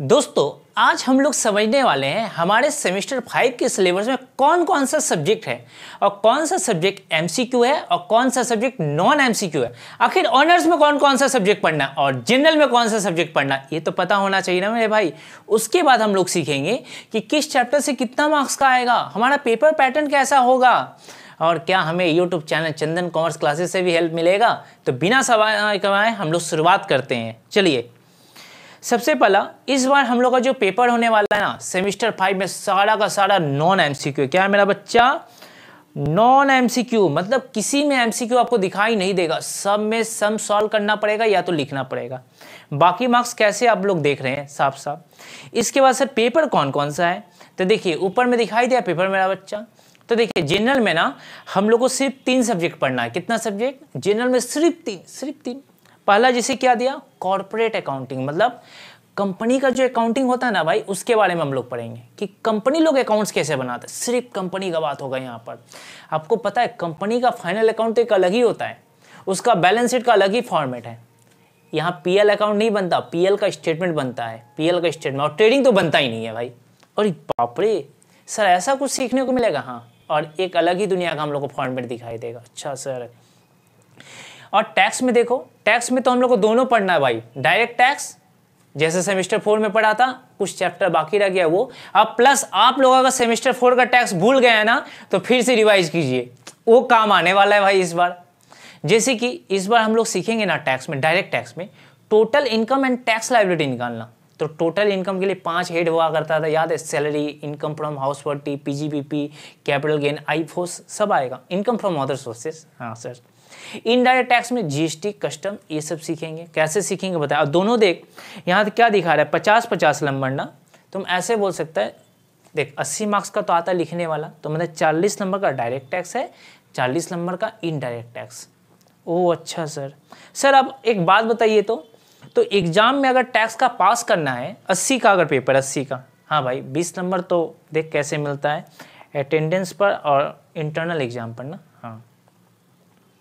दोस्तों आज हम लोग समझने वाले हैं हमारे सेमेस्टर फाइव के सिलेबस में कौन कौन सा सब्जेक्ट है और कौन सा सब्जेक्ट एमसीक्यू है और कौन सा सब्जेक्ट नॉन एमसीक्यू है आखिर ऑनर्स में कौन कौन सा सब्जेक्ट पढ़ना और जनरल में कौन सा सब्जेक्ट पढ़ना ये तो पता होना चाहिए ना मेरे भाई उसके बाद हम लोग सीखेंगे कि किस चैप्टर से कितना मार्क्स का आएगा हमारा पेपर पैटर्न कैसा होगा और क्या हमें YouTube channel Chandan commerce classes से भी हेल्प मिलेगा तो बिना सवाल कमाए हम लोग शुरुआत करते हैं चलिए सबसे पहला इस बार हम लोग का जो पेपर होने वाला है ना सेमिस्टर फाइव में सारा का सारा नॉन एमसीक्यू क्या है मेरा बच्चा नॉन एमसीक्यू मतलब किसी में एमसीक्यू आपको दिखाई नहीं देगा सब में सम सॉल्व करना पड़ेगा या तो लिखना पड़ेगा बाकी मार्क्स कैसे आप लोग देख रहे हैं साफ साफ इसके बाद सर पेपर कौन कौन सा है तो देखिए ऊपर में दिखाई दिया पेपर मेरा बच्चा तो देखिए जनरल में ना हम लोग को सिर्फ तीन सब्जेक्ट पढ़ना है कितना सब्जेक्ट जनरल में सिर्फ तीन सिर्फ तीन पहला जिसे क्या दिया कॉरपोरेट अकाउंटिंग मतलब कंपनी का जो अकाउंटिंग होता है ना भाई उसके बारे में हम लोग पढ़ेंगे कि कंपनी लोग अकाउंट्स कैसे बनाते हैं सिर्फ कंपनी का बात होगा यहाँ पर आपको पता है कंपनी का फाइनल अकाउंट एक अलग ही होता है उसका बैलेंस शीट का अलग ही फॉर्मेट है यहाँ पी अकाउंट नहीं बनता पी का स्टेटमेंट बनता है पी का स्टेटमेंट और ट्रेडिंग तो बनता ही नहीं है भाई और बापरे सर ऐसा कुछ सीखने को मिलेगा हाँ और एक अलग ही दुनिया का हम लोग को फॉर्मेट दिखाई देगा अच्छा सर और टैक्स में देखो टैक्स में तो हम लोग को दोनों पढ़ना है भाई डायरेक्ट टैक्स जैसे सेमेस्टर फोर में पढ़ा था कुछ चैप्टर बाकी रह गया वो अब प्लस आप लोग अगर सेमेस्टर फोर का टैक्स भूल गए हैं ना तो फिर से रिवाइज कीजिए वो काम आने वाला है भाई इस बार जैसे कि इस बार हम लोग सीखेंगे ना टैक्स में डायरेक्ट टैक्स में total income and tax liability निकालना तो टोटल इनकम के लिए पांच हेड हुआ करता था याद है salary income from house property PGBP capital gain IFOS सब आएगा इनकम फ्रॉम अदर सोर्सेस हाँ सर इनडायरेक्ट टैक्स में जीएसटी कस्टम ये सब सीखेंगे कैसे सीखेंगे बताए और दोनों देख यहाँ तो क्या दिखा रहा है पचास पचास नंबर ना तुम ऐसे बोल सकते हैं देख अस्सी मार्क्स का तो आता है लिखने वाला तो मतलब चालीस नंबर का डायरेक्ट टैक्स है चालीस नंबर का इनडायरेक्ट टैक्स ओ अच्छा सर सर अब एक बात बताइए तो तो एग्ज़ाम में अगर टैक्स का पास करना है अस्सी का अगर पेपर अस्सी का हाँ भाई बीस नंबर तो देख कैसे मिलता है अटेंडेंस पर और इंटरनल एग्ज़ाम पर ना हाँ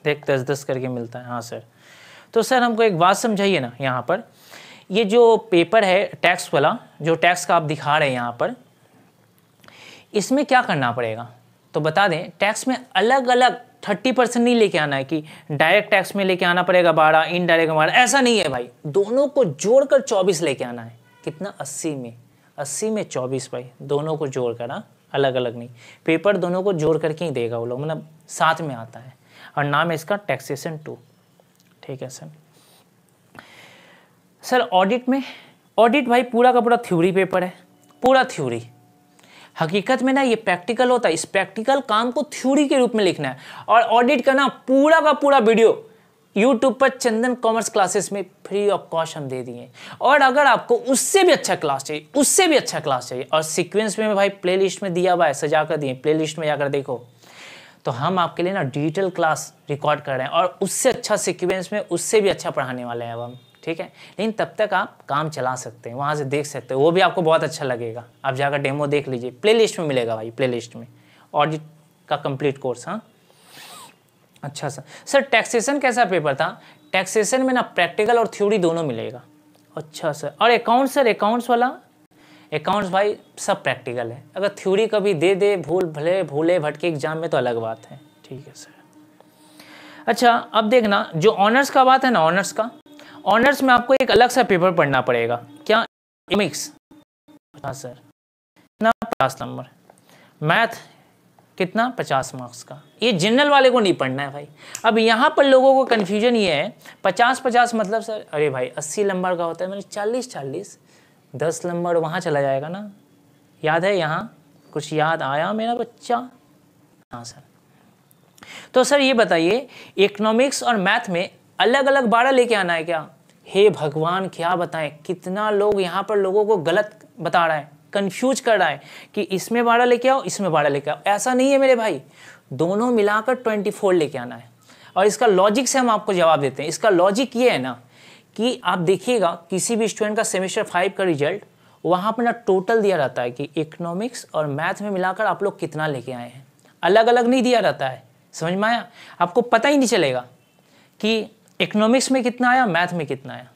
एक दस दस करके मिलता है हाँ सर तो सर हमको एक बात समझाइए ना यहाँ पर ये जो पेपर है टैक्स वाला जो टैक्स का आप दिखा रहे हैं यहाँ पर इसमें क्या करना पड़ेगा तो बता दें टैक्स में अलग अलग थर्टी परसेंट नहीं लेके आना है कि डायरेक्ट टैक्स में लेके आना पड़ेगा बारह इनडायरेक्ट बारह ऐसा नहीं है भाई दोनों को जोड़कर चौबीस लेके आना है कितना अस्सी में अस्सी में चौबीस भाई दोनों को जोड़ कर हाँ अलग अलग नहीं पेपर दोनों को जोड़ करके ही देगा वो लोग मतलब साथ में आता है और नाम है इसका टैक्सेशन टू ठीक है सर सर ऑडिट में ऑडिट भाई पूरा का पूरा थ्योरी पेपर है पूरा थ्योरी हकीकत में ना ये प्रैक्टिकल होता है इस प्रैक्टिकल काम को थ्योरी के रूप में लिखना है और ऑडिट का ना पूरा का पूरा वीडियो यूट्यूब पर चंदन कॉमर्स क्लासेस में फ्री ऑफ कॉस्ट हम दे दिए और अगर आपको उससे भी अच्छा क्लास चाहिए उससे भी अच्छा क्लास चाहिए और सीक्वेंस में भाई प्लेलिस्ट में दिया हुआ है सजा कर दिए प्लेलिस्ट में जाकर देखो तो हम आपके लिए ना डिजिटल क्लास रिकॉर्ड कर रहे हैं और उससे अच्छा सिक्वेंस में उससे भी अच्छा पढ़ाने वाले हैं अब हम ठीक है लेकिन तब तक आप काम चला सकते हैं वहाँ से देख सकते हो वो भी आपको बहुत अच्छा लगेगा आप जाकर डेमो देख लीजिए प्ले में मिलेगा भाई प्ले में ऑडिट का कम्प्लीट कोर्स हाँ अच्छा सर सर टैक्सेशन कैसा पेपर था टैक्सेशन में ना प्रैक्टिकल और थ्योरी दोनों मिलेगा अच्छा सर और अकाउंट सर अकाउंट्स वाला अकाउंट्स भाई सब प्रैक्टिकल है अगर थ्योरी कभी दे दे भूल भले भूले भटके एग्जाम में तो अलग बात है ठीक है सर अच्छा अब देखना जो ऑनर्स का बात है ना ऑनर्स का ऑनर्स में आपको एक अलग सा पेपर पढ़ना पड़ेगा क्या इमिक्स हाँ सर कितना पचास नंबर मैथ कितना पचास मार्क्स का ये जनरल वाले को नहीं पढ़ना है भाई अब यहाँ पर लोगों को कन्फ्यूजन ये है पचास पचास मतलब सर अरे भाई अस्सी नंबर का होता है मैंने चालीस चालीस दस नंबर वहाँ चला जाएगा ना याद है यहाँ कुछ याद आया मेरा बच्चा हाँ सर तो सर ये बताइए इकोनॉमिक्स और मैथ में अलग अलग बारह लेके आना है क्या हे भगवान क्या बताएं कितना लोग यहाँ पर लोगों को गलत बता रहा है कंफ्यूज कर रहा है कि इसमें बारह लेके आओ इसमें बारह लेके आओ ऐसा नहीं है मेरे भाई दोनों मिलाकर ट्वेंटी फोर लेके आना है और इसका लॉजिक से हम आपको जवाब देते हैं इसका लॉजिक ये है ना कि आप देखिएगा किसी भी स्टूडेंट का सेमेस्टर फाइव का रिजल्ट वहाँ अपना टोटल दिया रहता है कि इकोनॉमिक्स और मैथ में मिलाकर आप लोग कितना लेके आए हैं अलग अलग नहीं दिया रहता है समझ में आया आपको पता ही नहीं चलेगा कि इकोनॉमिक्स में कितना आया मैथ में कितना आया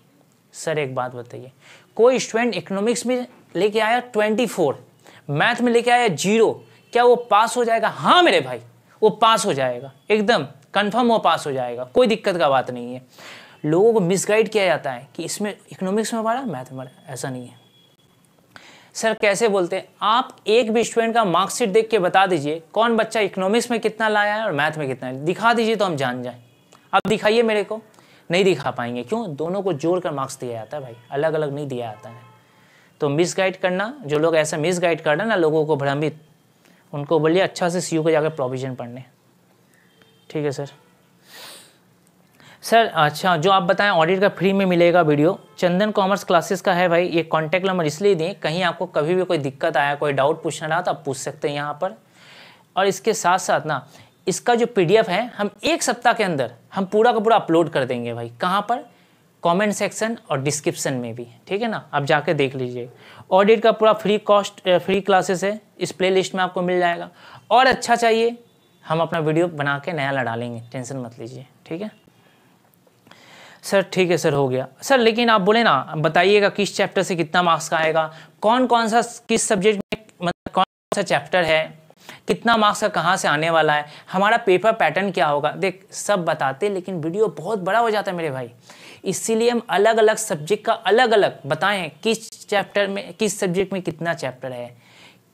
सर एक बात बताइए कोई स्टूडेंट इकोनॉमिक्स में लेके आया ट्वेंटी फोर मैथ में लेके आया जीरो क्या वो पास हो जाएगा हाँ मेरे भाई वो पास हो जाएगा एकदम कंफर्म वो पास हो जाएगा कोई दिक्कत का बात नहीं है लोगों को मिसगाइड किया जाता है कि इसमें इकोनॉमिक्स में पढ़ा मैथ में पढ़ा ऐसा नहीं है सर कैसे बोलते हैं आप एक भी स्टूडेंट का मार्कशीट देख के बता दीजिए कौन बच्चा इकोनॉमिक्स में कितना लाया है और मैथ में कितना है दिखा दीजिए तो हम जान जाएं आप दिखाइए मेरे को नहीं दिखा पाएंगे क्यों दोनों को जोड़ कर मार्क्स दिया जाता है भाई अलग अलग नहीं दिया जाता है तो मिस गाइड करना जो लोग ऐसा मिस गाइड हैं ना लोगों को भ्रमित उनको बोलिए अच्छा से सी को जाकर प्रोविजन पढ़ने ठीक है सर सर अच्छा जो आप बताएं ऑडिट का फ्री में मिलेगा वीडियो चंदन कॉमर्स क्लासेस का है भाई ये कॉन्टैक्ट नंबर इसलिए दें कहीं आपको कभी भी कोई दिक्कत आया कोई डाउट पूछना रहा तो आप पूछ सकते हैं यहाँ पर और इसके साथ साथ ना इसका जो पी है हम एक सप्ताह के अंदर हम पूरा का पूरा अपलोड कर देंगे भाई कहाँ पर कमेंट सेक्शन और डिस्क्रिप्शन में भी ठीक है ना आप जाके देख लीजिए ऑडिट का पूरा फ्री कॉस्ट फ्री क्लासेस है इस प्लेलिस्ट में आपको मिल जाएगा और अच्छा चाहिए हम अपना वीडियो बना के नया लड़ा लेंगे टेंशन मत लीजिए ठीक है सर ठीक है सर हो गया सर लेकिन आप बोले ना बताइएगा किस चैप्टर से कितना मार्क्स का आएगा कौन कौन सा किस सब्जेक्ट में मतलब कौन कौन सा चैप्टर है कितना मार्क्स का कहाँ से आने वाला है हमारा पेपर पैटर्न क्या होगा देख सब बताते लेकिन वीडियो बहुत बड़ा हो जाता है मेरे भाई इसीलिए हम अलग अलग सब्जेक्ट का अलग अलग बताएं किस चैप्टर में किस सब्जेक्ट में कितना चैप्टर है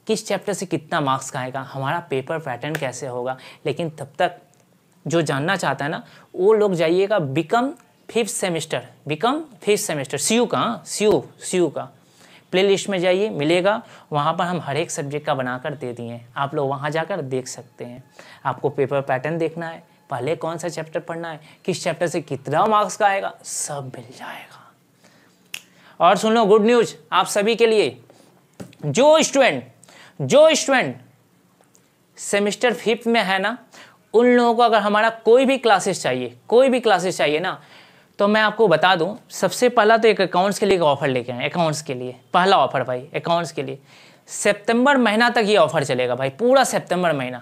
किस चैप्टर से कितना मार्क्स का आएगा हमारा पेपर पैटर्न कैसे होगा लेकिन तब तक जो जानना चाहता है ना वो लोग जाइएगा BCom fifth semester BCom fifth semester C U का सी यू सी यू का प्ले लिस्ट में जाइए मिलेगा वहाँ पर हम हर एक सब्जेक्ट का बनाकर दे दिए हैं आप लोग वहाँ जाकर देख सकते हैं आपको पेपर पैटर्न देखना है पहले कौन सा चैप्टर पढ़ना है किस चैप्टर से कितना मार्क्स का आएगा सब मिल जाएगा और सुन लो गुड न्यूज आप सभी के लिए जो स्टूडेंट जो स्टूडेंट सेमेस्टर फिफ्थ में है ना उन लोगों को अगर हमारा कोई भी क्लासेस चाहिए कोई भी क्लासेस चाहिए ना तो मैं आपको बता दूं सबसे पहला तो एक अकाउंट्स के लिए एक ऑफ़र लेके आए अकाउंट्स के लिए पहला ऑफ़र भाई अकाउंट्स के लिए सितंबर महीना तक ये ऑफ़र चलेगा भाई पूरा सितंबर महीना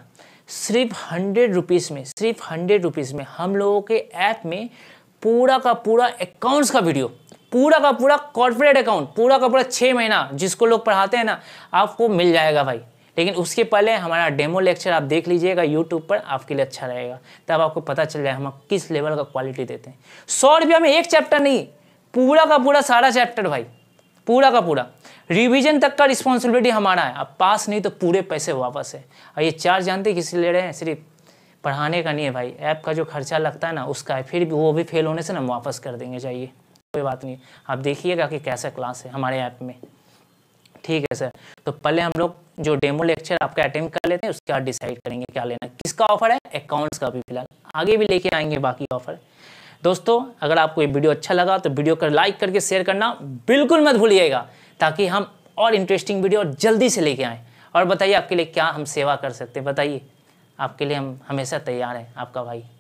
सिर्फ हंड्रेड रुपीज़ में सिर्फ हंड्रेड रुपीज़ में हम लोगों के ऐप में पूरा का पूरा अकाउंट्स का वीडियो पूरा का पूरा कॉर्पोरेट अकाउंट पूरा का पूरा छः महीना जिसको लोग पढ़ाते हैं ना आपको मिल जाएगा भाई लेकिन उसके पहले हमारा डेमो लेक्चर आप देख लीजिएगा यूट्यूब पर आपके लिए अच्छा रहेगा तब आपको पता चल जाए हम किस लेवल का क्वालिटी देते हैं सौ रुपया में एक चैप्टर नहीं पूरा का पूरा सारा चैप्टर भाई पूरा का पूरा रिवीजन तक का रिस्पॉन्सिबिलिटी हमारा है अब पास नहीं तो पूरे पैसे वापस है और ये चार्ज जानते किसी ले रहे हैं सिर्फ पढ़ाने का नहीं है भाई ऐप का जो खर्चा लगता है ना उसका है फिर भी वो भी फेल होने से ना वापस कर देंगे चाहिए कोई बात नहीं आप देखिएगा कि कैसा क्लास है हमारे ऐप में ठीक है सर तो पहले हम लोग जो डेमो लेक्चर आपका अटेम्प कर लेते हैं उसके बाद डिसाइड करेंगे क्या लेना किसका ऑफर है अकाउंट्स का भी फिलहाल आगे भी लेके आएंगे बाकी ऑफर दोस्तों अगर आपको ये वीडियो अच्छा लगा तो वीडियो कर लाइक करके शेयर करना बिल्कुल मत भूलिएगा ताकि हम और इंटरेस्टिंग वीडियो और जल्दी से लेके आएँ और बताइए आपके लिए क्या हम सेवा कर सकते हैं बताइए आपके लिए हम हमेशा तैयार हैं आपका भाई